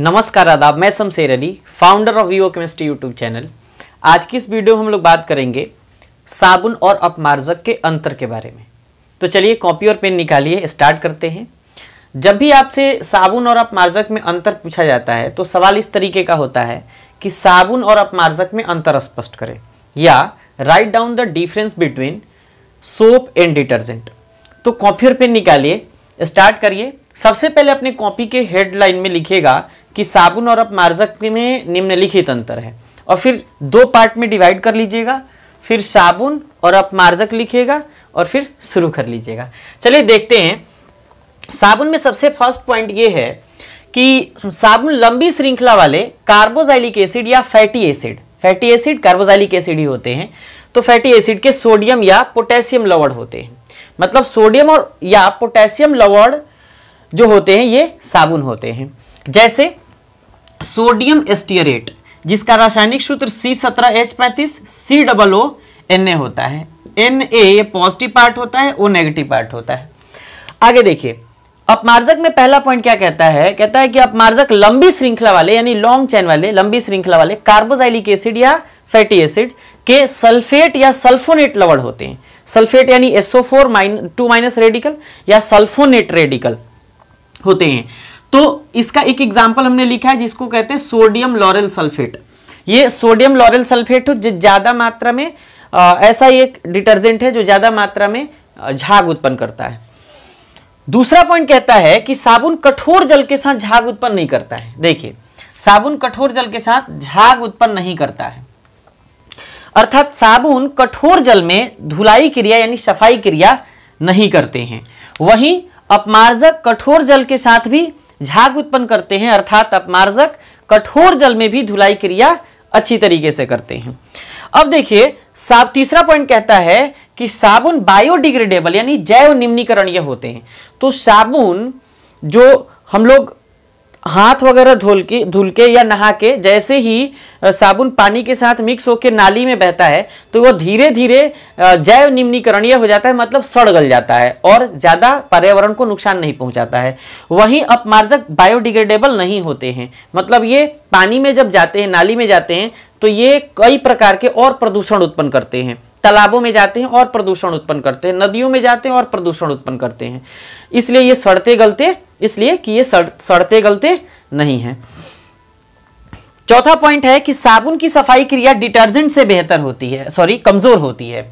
नमस्कार आदाब मैं Shamsher Ali founder of Vivo chemistry YouTube channel आज की इस वीडियो में हम लोग बात करेंगे साबुन और अपमार्जक के अंतर के बारे में तो चलिए कॉपी और पेन निकालिए स्टार्ट करते हैं जब भी आपसे साबुन और अपमार्जक में अंतर पूछा जाता है तो सवाल इस तरीके का होता है कि साबुन और अपमार्जक में अंतर स्पष्ट करें या write down the difference between soap and detergent तो कॉपी और पेन निकालिए स्टार्ट करिए सबसे पहले अपने कॉपी के हेडलाइन में लिखेगा कि साबुन और अपमार्जक में निम्नलिखित अंतर है और फिर दो पार्ट में डिवाइड कर लीजिएगा फिर साबुन और अपमार्जक लिखिएगा और फिर शुरू कर लीजिएगा चलिए देखते हैं साबुन में सबसे फर्स्ट पॉइंट ये है कि साबुन लंबी श्रृंखला वाले कार्बोजाइलिक एसिड या fatty acid fatty acid carboxylic acid ही होते हैं तो फैटी एसिड के सोडियम या पोटेशियम लवण होते हैं मतलब सोडियम और या पोटेशियम लवण जो होते हैं ये साबुन होते हैं जैसे सोडियम एस्टियरेट जिसका रासायनिक सूत्र सी सत्रह एच पैंतीस C double O N A होता है एन ए ये पॉजिटिव पार्ट होता है ओ नेगेटिव पार्ट होता है आगे देखिए अपमार्जक में पहला पॉइंट क्या कहता है कहता है कि अपमार्जक लंबी श्रृंखला वाले यानी लॉन्ग चैन वाले लंबी श्रृंखला वाले कार्बोजाइलिक एसिड या फैटी एसिड के सल्फेट या सल्फोनेट लवण होते हैं सल्फेट यानी SO four mine two minus radical या सल्फोनेट रेडिकल होते हैं तो इसका एक एग्जाम्पल हमने लिखा है जिसको कहते हैं सोडियम लॉरल सल्फेट ये सोडियम लॉरल सल्फेट ज़्यादा मात्रा में आ, ऐसा एक डिटर्जेंट है जो ज़्यादा मात्रा में झाग उत्पन्न करता है दूसरा पॉइंट कहता है कि साबुन कठोर जल के साथ झाग उत्पन्न नहीं करता है देखिए साबुन कठोर जल के साथ झाग उत्पन्न नहीं करता है अर्थात साबुन कठोर जल में धुलाई क्रिया यानी सफाई क्रिया नहीं करते हैं वहीं अपमार्जक कठोर जल के साथ भी झाग उत्पन्न करते हैं अर्थात अपमार्जक कठोर जल में भी धुलाई क्रिया अच्छी तरीके से करते हैं अब देखिए साब तीसरा पॉइंट कहता है कि साबुन बायोडिग्रेडेबल यानी जैव निम्नीकरणीय होते हैं तो साबुन जो हम लोग हाथ वगैरह धोल के धुल के या नहा के जैसे ही साबुन पानी के साथ मिक्स होकर नाली में बहता है तो वो धीरे धीरे जैव निम्नीकरणीय हो जाता है मतलब सड़ गल जाता है और ज़्यादा पर्यावरण को नुकसान नहीं पहुंचाता है वहीं अपमार्जक बायोडिग्रेडेबल नहीं होते हैं मतलब ये पानी में जब जाते हैं नाली में जाते हैं तो ये कई प्रकार के और प्रदूषण उत्पन्न करते हैं तालाबों में जाते हैं और प्रदूषण उत्पन्न करते हैं नदियों में जाते हैं और प्रदूषण उत्पन्न करते हैं इसलिए ये सड़ते गलते इसलिए कि ये सड़ सड़ते गलते नहीं है चौथा पॉइंट है कि साबुन की सफाई क्रिया डिटर्जेंट से बेहतर होती है सॉरी कमज़ोर होती है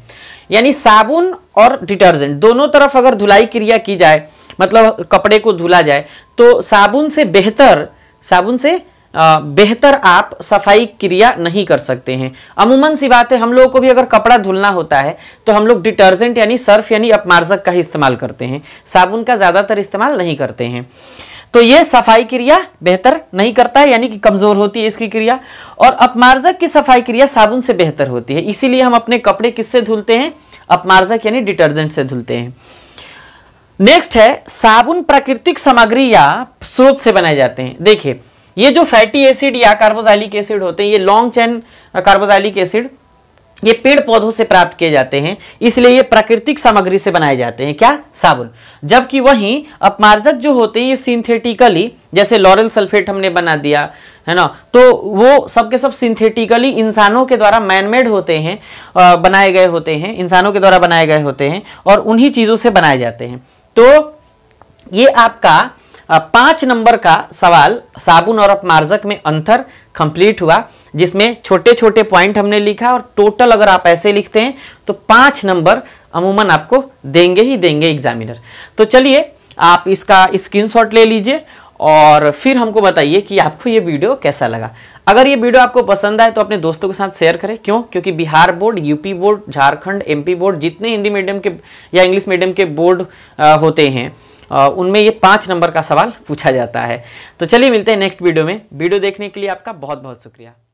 यानी साबुन और डिटर्जेंट दोनों तरफ अगर धुलाई क्रिया की जाए मतलब कपड़े को धुला जाए तो साबुन से बेहतर साबुन से बेहतर आप सफाई क्रिया नहीं कर सकते हैं अमूमन सी बात है हम लोगों को भी अगर कपड़ा धुलना होता है तो हम लोग डिटर्जेंट यानी सर्फ यानी अपमार्जक का ही इस्तेमाल करते हैं साबुन का ज़्यादातर इस्तेमाल नहीं करते हैं तो ये सफाई क्रिया बेहतर नहीं करता है यानी कि कमज़ोर होती है इसकी क्रिया और अपमार्जक की सफाई क्रिया साबुन से बेहतर होती है इसीलिए हम अपने कपड़े किससे धुलते हैं अपमार्जक यानी डिटर्जेंट से धुलते हैं नेक्स्ट है साबुन प्राकृतिक सामग्री या स्रोत से बनाए जाते हैं देखिए ये जो फैटी एसिड या कार्बोजाइलिक एसिड होते हैं ये लॉन्ग चेन कार्बोजाइलिक एसिड ये पेड़ पौधों से प्राप्त किए जाते हैं इसलिए ये प्राकृतिक सामग्री से बनाए जाते हैं क्या साबुन जबकि वहीं अपमार्जक जो होते हैं ये सिंथेटिकली जैसे लॉरेल सल्फेट हमने बना दिया है ना तो वो सब सिंथेटिकली सब सिंथेटिकली इंसानों के द्वारा मैनमेड होते हैं बनाए गए होते हैं इंसानों के द्वारा बनाए गए होते हैं और उन्हीं चीज़ों से बनाए जाते हैं तो ये आपका पाँच नंबर का सवाल साबुन और अपमार्जक में अंतर कंप्लीट हुआ जिसमें छोटे छोटे पॉइंट हमने लिखा और टोटल अगर आप ऐसे लिखते हैं तो पाँच नंबर अमूमन आपको देंगे ही देंगे एग्जामिनर तो चलिए आप इसका स्क्रीनशॉट ले लीजिए और फिर हमको बताइए कि आपको ये वीडियो कैसा लगा अगर ये वीडियो आपको पसंद आए तो अपने दोस्तों के साथ शेयर करें क्यों क्योंकि Bihar board UP board Jharkhand MP board जितने हिंदी मीडियम के या इंग्लिश मीडियम के बोर्ड होते हैं उनमें ये पाँच नंबर का सवाल पूछा जाता है तो चलिए मिलते हैं नेक्स्ट वीडियो में वीडियो देखने के लिए आपका बहुत बहुत शुक्रिया